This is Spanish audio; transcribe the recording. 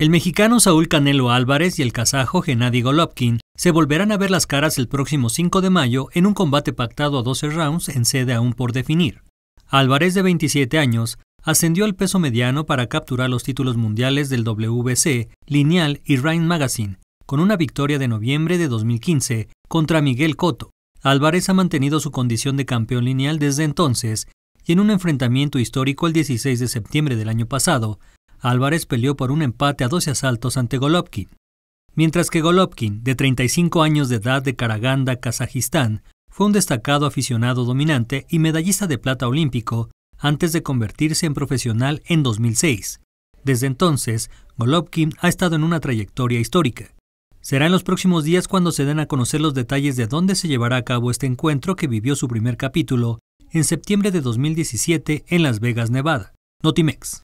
El mexicano Saúl Canelo Álvarez y el kazajo Gennady Golovkin se volverán a ver las caras el próximo 5 de mayo en un combate pactado a 12 rounds en sede aún por definir. Álvarez, de 27 años, ascendió al peso mediano para capturar los títulos mundiales del WBC, Lineal y Rhine Magazine, con una victoria de noviembre de 2015 contra Miguel Cotto. Álvarez ha mantenido su condición de campeón lineal desde entonces y en un enfrentamiento histórico el 16 de septiembre del año pasado, Álvarez peleó por un empate a 12 asaltos ante Golovkin, mientras que Golovkin, de 35 años de edad de Karaganda, Kazajistán, fue un destacado aficionado dominante y medallista de plata olímpico antes de convertirse en profesional en 2006. Desde entonces, Golovkin ha estado en una trayectoria histórica. Será en los próximos días cuando se den a conocer los detalles de dónde se llevará a cabo este encuentro que vivió su primer capítulo en septiembre de 2017 en Las Vegas, Nevada. Notimex.